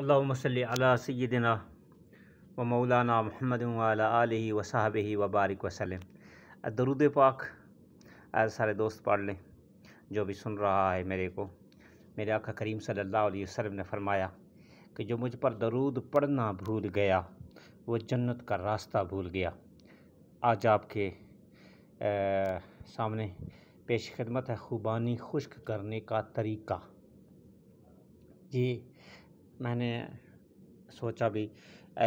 अल्लाम अला सैदिना व मौलाना महमद वाल वसाहब वबारक वसलम दरुद पाक सारे दोस्त पढ़ लें जो भी सुन रहा है मेरे को मेरे आका करीम सल्लल्लाहु अलैहि वसल्लम ने फरमाया कि जो मुझ पर दरूद पढ़ना भूल गया वो जन्नत का रास्ता भूल गया आज आपके आ, सामने पेश खदमत है ख़ुबानी खुश्क करने का तरीका ये मैंने सोचा भी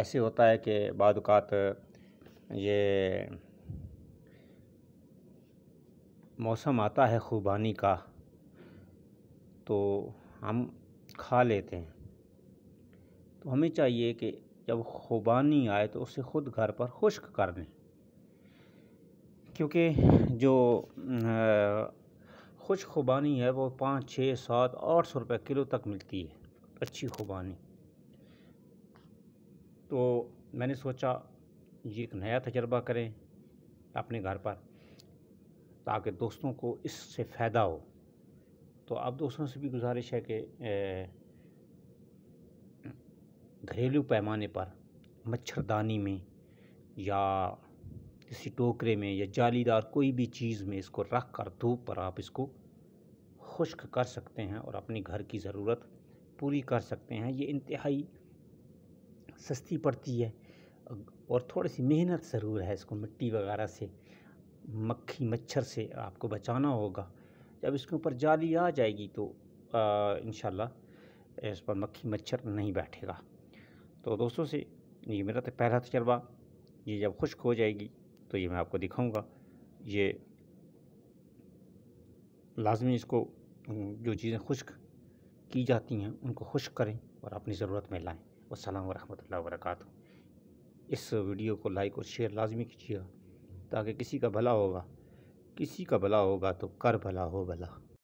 ऐसे होता है कि बाद ये मौसम आता है ख़ुबानी का तो हम खा लेते हैं तो हमें चाहिए कि जब ख़ुबानी आए तो उसे ख़ुद घर पर खुश्क कर लें क्योंकि जो खुश खुबानी है वो पाँच छः सात आठ सौ रुपये किलो तक मिलती है अच्छी खुबानी तो मैंने सोचा ये एक नया तजर्बा करें अपने घर पर ताकि दोस्तों को इससे फ़ायदा हो तो आप दोस्तों से भी गुजारिश है कि घरेलू पैमाने पर मच्छरदानी में या किसी टोकरे में या जालीदार कोई भी चीज़ में इसको रख कर धूप पर आप इसको खुश्क कर सकते हैं और अपने घर की ज़रूरत पूरी कर सकते हैं ये इंतहाई सस्ती पड़ती है और थोड़ी सी मेहनत ज़रूर है इसको मिट्टी वगैरह से मक्खी मच्छर से आपको बचाना होगा जब इसके ऊपर जाली आ जाएगी तो इन इस पर मक्खी मच्छर नहीं बैठेगा तो दोस्तों से ये मेरा तो पहला तजर्बा ये जब खुश्क हो जाएगी तो ये मैं आपको दिखाऊंगा ये लाजमी इसको जो चीज़ें खुश्क की जाती हैं उनको खुश करें और अपनी ज़रूरत में लाएँ वालकम वरहमल वरक इस वीडियो को लाइक और शेयर लाजमी कीजिएगा ताकि किसी का भला होगा किसी का भला होगा तो कर भला हो भला